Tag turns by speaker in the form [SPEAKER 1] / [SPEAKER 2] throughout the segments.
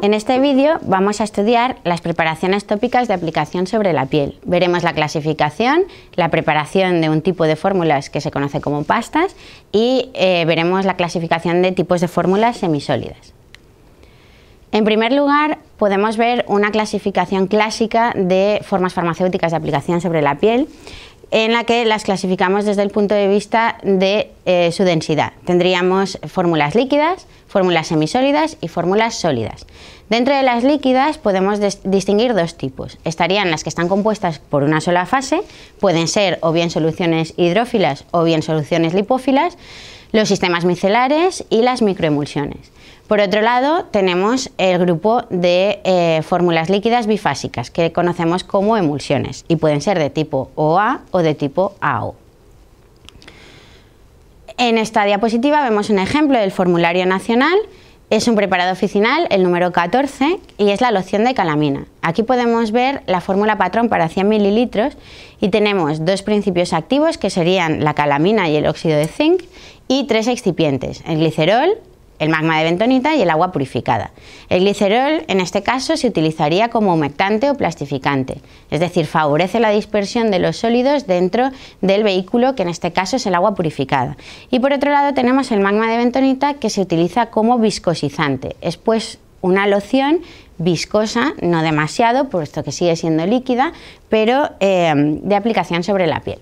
[SPEAKER 1] En este vídeo vamos a estudiar las preparaciones tópicas de aplicación sobre la piel. Veremos la clasificación, la preparación de un tipo de fórmulas que se conoce como pastas y eh, veremos la clasificación de tipos de fórmulas semisólidas. En primer lugar, podemos ver una clasificación clásica de formas farmacéuticas de aplicación sobre la piel en la que las clasificamos desde el punto de vista de eh, su densidad. Tendríamos fórmulas líquidas, fórmulas semisólidas y fórmulas sólidas. Dentro de las líquidas podemos distinguir dos tipos. Estarían las que están compuestas por una sola fase, pueden ser o bien soluciones hidrófilas o bien soluciones lipófilas, los sistemas micelares y las microemulsiones. Por otro lado, tenemos el grupo de eh, fórmulas líquidas bifásicas, que conocemos como emulsiones, y pueden ser de tipo OA o de tipo AO. En esta diapositiva vemos un ejemplo del formulario nacional es un preparado oficinal, el número 14, y es la loción de calamina. Aquí podemos ver la fórmula patrón para 100 mililitros y tenemos dos principios activos que serían la calamina y el óxido de zinc y tres excipientes, el glicerol, el magma de bentonita y el agua purificada. El glicerol en este caso se utilizaría como humectante o plastificante, es decir, favorece la dispersión de los sólidos dentro del vehículo, que en este caso es el agua purificada. Y por otro lado tenemos el magma de bentonita que se utiliza como viscosizante, es pues una loción viscosa, no demasiado, puesto que sigue siendo líquida, pero em, de aplicación sobre la piel.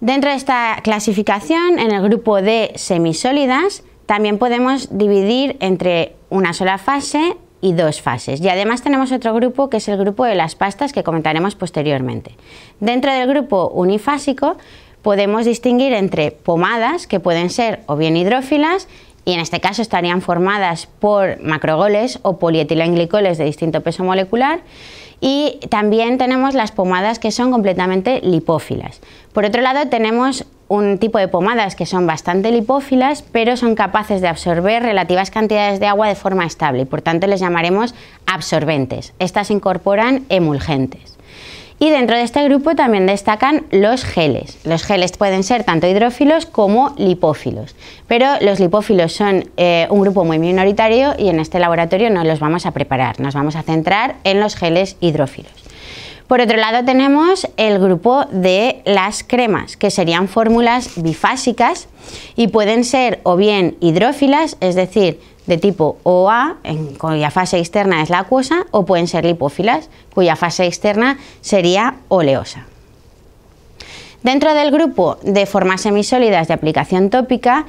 [SPEAKER 1] Dentro de esta clasificación, en el grupo de semisólidas, también podemos dividir entre una sola fase y dos fases. Y además tenemos otro grupo que es el grupo de las pastas que comentaremos posteriormente. Dentro del grupo unifásico podemos distinguir entre pomadas que pueden ser o bien hidrófilas y en este caso estarían formadas por macrogoles o polietilenglicoles de distinto peso molecular y también tenemos las pomadas que son completamente lipófilas. Por otro lado tenemos un tipo de pomadas que son bastante lipófilas, pero son capaces de absorber relativas cantidades de agua de forma estable y por tanto les llamaremos absorbentes. Estas incorporan emulgentes. Y dentro de este grupo también destacan los geles. Los geles pueden ser tanto hidrófilos como lipófilos, pero los lipófilos son eh, un grupo muy minoritario y en este laboratorio no los vamos a preparar, nos vamos a centrar en los geles hidrófilos. Por otro lado tenemos el grupo de las cremas, que serían fórmulas bifásicas y pueden ser o bien hidrófilas, es decir, de tipo OA, en cuya fase externa es la acuosa, o pueden ser lipófilas, cuya fase externa sería oleosa. Dentro del grupo de formas semisólidas de aplicación tópica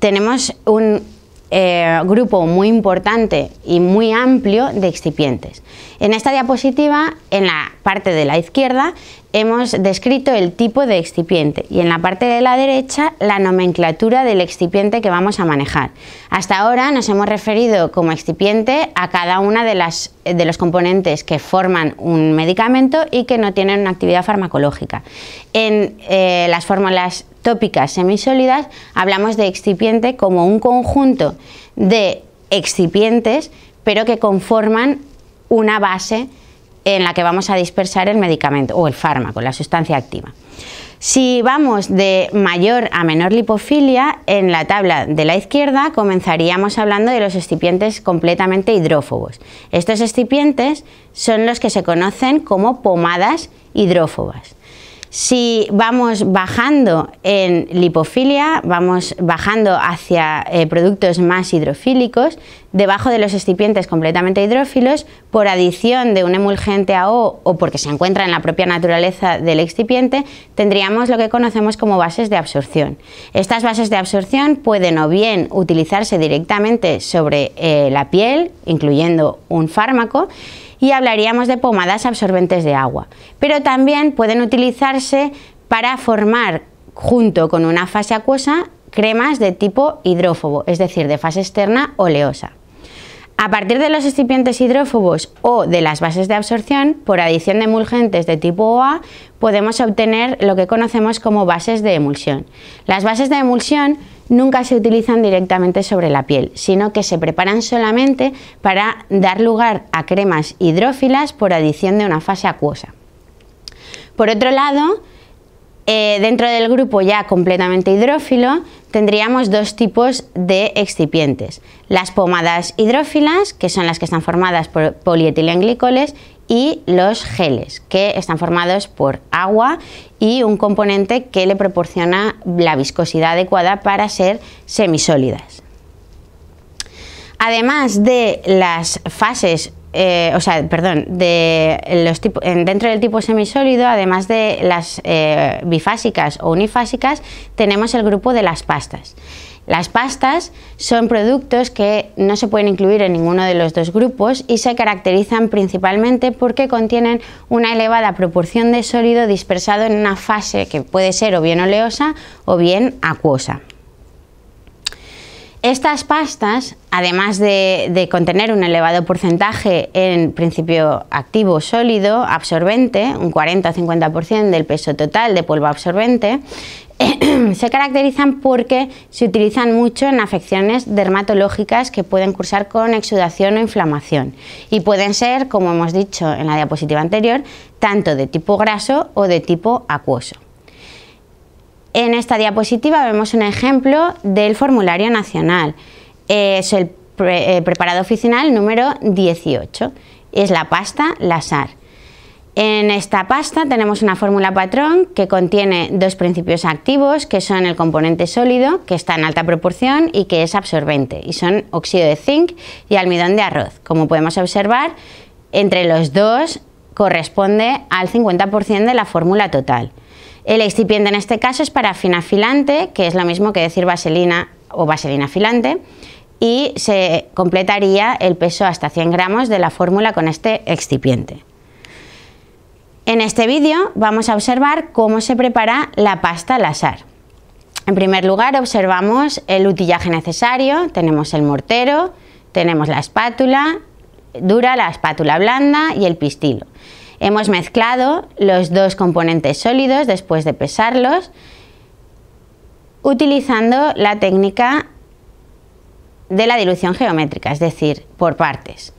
[SPEAKER 1] tenemos un eh, grupo muy importante y muy amplio de excipientes. En esta diapositiva, en la parte de la izquierda, hemos descrito el tipo de excipiente y en la parte de la derecha la nomenclatura del excipiente que vamos a manejar. Hasta ahora nos hemos referido como excipiente a cada una de, las, de los componentes que forman un medicamento y que no tienen una actividad farmacológica. En eh, las fórmulas tópicas semisólidas, hablamos de excipiente como un conjunto de excipientes, pero que conforman una base en la que vamos a dispersar el medicamento o el fármaco, la sustancia activa. Si vamos de mayor a menor lipofilia, en la tabla de la izquierda comenzaríamos hablando de los excipientes completamente hidrófobos. Estos excipientes son los que se conocen como pomadas hidrófobas. Si vamos bajando en lipofilia, vamos bajando hacia eh, productos más hidrofílicos, debajo de los excipientes completamente hidrófilos por adición de un emulgente a O o porque se encuentra en la propia naturaleza del excipiente, tendríamos lo que conocemos como bases de absorción. Estas bases de absorción pueden o bien utilizarse directamente sobre eh, la piel, incluyendo un fármaco, y hablaríamos de pomadas absorbentes de agua, pero también pueden utilizarse para formar junto con una fase acuosa cremas de tipo hidrófobo, es decir, de fase externa oleosa. A partir de los excipientes hidrófobos o de las bases de absorción, por adición de emulgentes de tipo OA, podemos obtener lo que conocemos como bases de emulsión. Las bases de emulsión nunca se utilizan directamente sobre la piel, sino que se preparan solamente para dar lugar a cremas hidrófilas por adición de una fase acuosa. Por otro lado, eh, dentro del grupo ya completamente hidrófilo tendríamos dos tipos de excipientes. Las pomadas hidrófilas, que son las que están formadas por polietilenglicoles, y los geles, que están formados por agua y un componente que le proporciona la viscosidad adecuada para ser semisólidas. Además de las fases eh, o sea, perdón, dentro del tipo semisólido, además de las eh, bifásicas o unifásicas, tenemos el grupo de las pastas. Las pastas son productos que no se pueden incluir en ninguno de los dos grupos y se caracterizan principalmente porque contienen una elevada proporción de sólido dispersado en una fase que puede ser o bien oleosa o bien acuosa. Estas pastas, además de, contener un elevado porcentaje en principio activo sólido, absorbente, un 40 o 50% del peso total de polvo absorbente, se caracterizan porque se utilizan mucho en afecciones dermatológicas que pueden cursar con exudación o inflamación y pueden ser, como hemos dicho en la diapositiva anterior, tanto de tipo graso o de tipo acuoso. En esta diapositiva vemos un ejemplo del formulario nacional. Es el eh, preparado oficial número 18. Es la pasta LASAR. En esta pasta tenemos una fórmula patrón que contiene dos principios activos que son el componente sólido, que está en alta proporción y que es absorbente, y son óxido de zinc y almidón de arroz. Como podemos observar, entre los dos corresponde al 50% de la fórmula total. El excipiente en este caso es para que es lo mismo que decir vaselina o vaselina filante, y se completaría el peso hasta 100 gramos de la fórmula con este excipiente. En este vídeo vamos a observar cómo se prepara la pasta al azar. En primer lugar observamos el utillaje necesario, tenemos el mortero, tenemos la espátula dura, la espátula blanda y el pistilo. Hemos mezclado los dos componentes sólidos después de pesarlos utilizando la técnica de la dilución geométrica, es decir, por partes,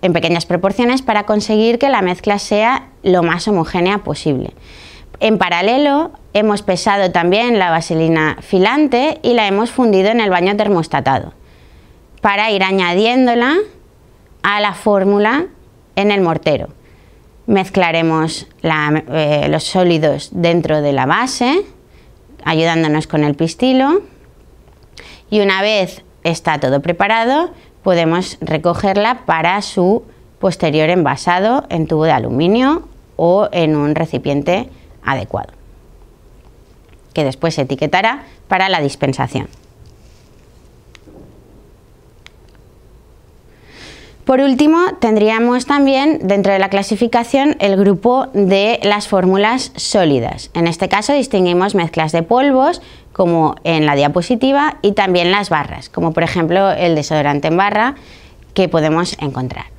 [SPEAKER 1] en pequeñas proporciones para conseguir que la mezcla sea lo más homogénea posible. En paralelo, hemos pesado también la vaselina filante y la hemos fundido en el baño termostatado para ir añadiéndola a la fórmula en el mortero. Mezclaremos eh, los sólidos dentro de la base, ayudándonos con el pistilo. Y una vez está todo preparado, podemos recogerla para su posterior envasado en tubo de aluminio o en un recipiente adecuado, que después se etiquetará para la dispensación. Por último, tendríamos también dentro de la clasificación el grupo de las fórmulas sólidas. En este caso distinguimos mezclas de polvos, como en la diapositiva, y también las barras, como por ejemplo el desodorante en barra que podemos encontrar.